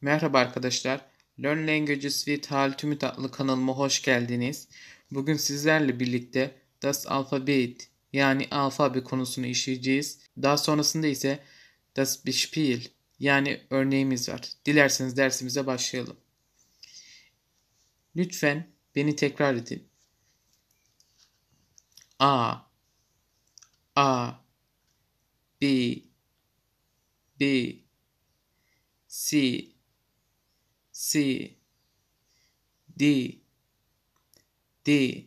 Merhaba arkadaşlar. Learn Languages with Hal Tümüt adlı kanalıma hoş geldiniz. Bugün sizlerle birlikte Das Alphabet yani alfabe konusunu işleyeceğiz. Daha sonrasında ise Das Beispiel yani örneğimiz var. Dilerseniz dersimize başlayalım. Lütfen beni tekrar edin. A A B B C C D D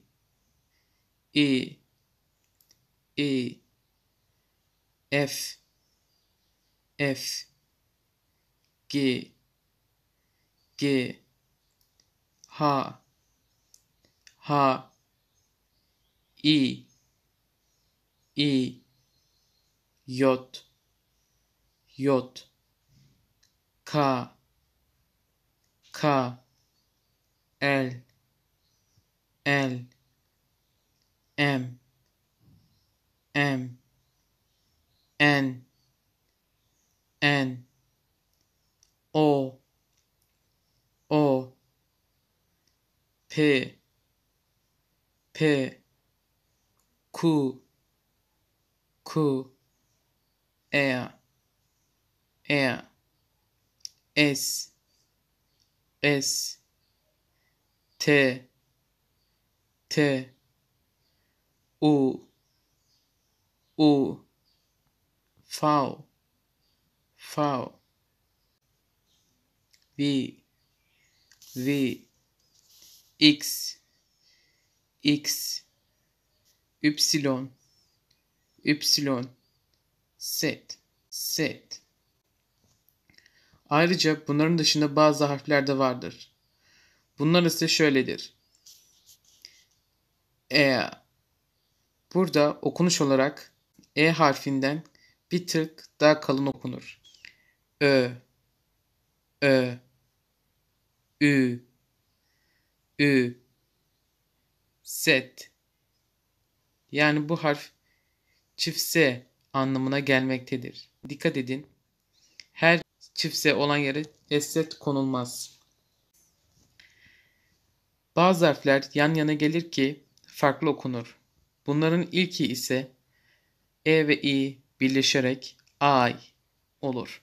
E E F F G G H H E E J J K K L L M M N N O O P P Q Q R R S S T T U U V V V V X X Y Y Z Z Ayrıca bunların dışında bazı harfler de vardır. Bunlar ise şöyledir. E. Burada okunuş olarak E harfinden bir tık daha kalın okunur. Ö. Ö. Ü. Ü. Set. Yani bu harf çift S anlamına gelmektedir. Dikkat edin çiftse olan yere esset konulmaz. Bazı harfler yan yana gelir ki farklı okunur. Bunların ilki ise E ve i birleşerek ay olur.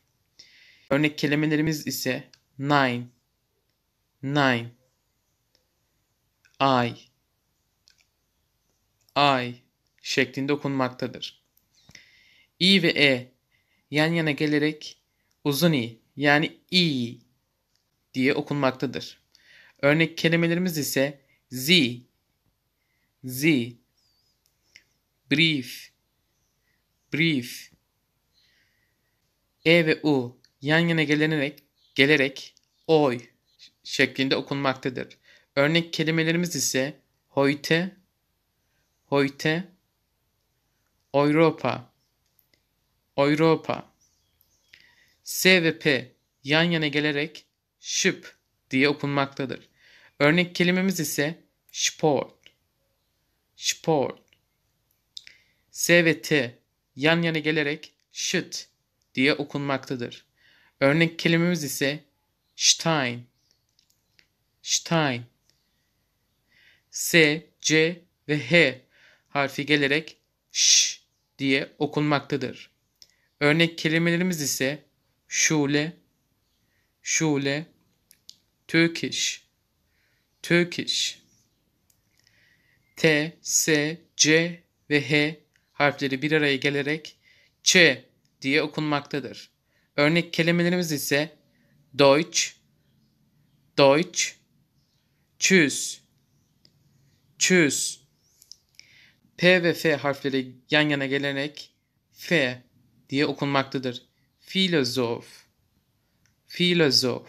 Örnek kelimelerimiz ise nine, nine, ay, ay şeklinde okunmaktadır. i ve e yan yana gelerek uzun i yani i diye okunmaktadır. Örnek kelimelerimiz ise z, z, brief, brief, e ve u yan yana gelerek gelerek oy şeklinde okunmaktadır. Örnek kelimelerimiz ise heute heute Europa, Europa. S ve P yan yana gelerek şıp diye okunmaktadır. Örnek kelimemiz ise sport. Sport. S ve T yan yana gelerek şıt diye okunmaktadır. Örnek kelimemiz ise Stein. Stein. S, C ve H harfi gelerek ş diye okunmaktadır. Örnek kelimelerimiz ise Şule, Şule, Turkish, Turkish. T, S, C ve H harfleri bir araya gelerek Ç diye okunmaktadır. Örnek kelimelerimiz ise Deutsch, Deutsch, Tschüss, Tschüss. P ve F harfleri yan yana gelerek F diye okunmaktadır. Filozof, filozof,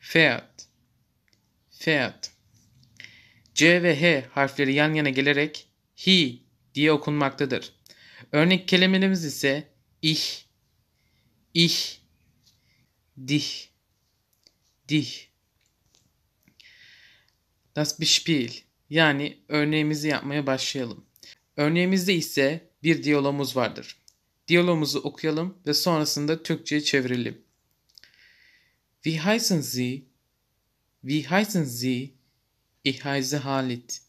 Pferd, Pferd. C ve H harfleri yan yana gelerek hi diye okunmaktadır. Örnek kelimelerimiz ise ich, ich, dich, dich. Das Beispiel yani örneğimizi yapmaya başlayalım. Örneğimizde ise bir diyalogumuz vardır. Diyalogumuzu okuyalım ve sonrasında Türkçe'ye çevirelim. Wie heißen Sie? Wie heißen Sie? Ich heiße Halit.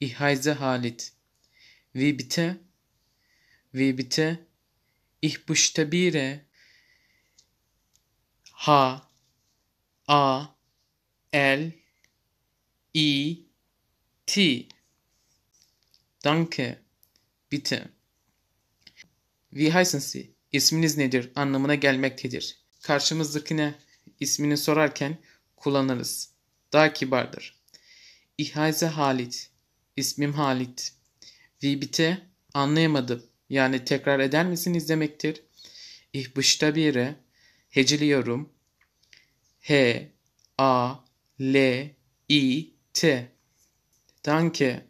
Ich heiße Halit. Wie bitte? Wie bitte? Ich buchstabiere H A L I T. Danke. Bitte. Viheisensee isminiz nedir anlamına gelmektedir. Karşımızdakine ismini sorarken kullanırız. Daha kibardır. İhayze Halit. İsmim Halit. Vibite anlayamadım. Yani tekrar eder misiniz demektir. İhbışta bire heceliyorum. H A L I T. Danke.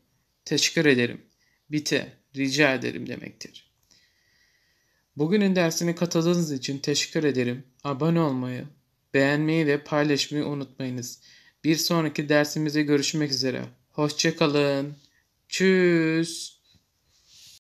Teşekkür ederim. Bite rica ederim demektir. Bugünün dersine katıldığınız için teşekkür ederim. Abone olmayı, beğenmeyi ve paylaşmayı unutmayınız. Bir sonraki dersimize görüşmek üzere. Hoşçakalın. Tschüss.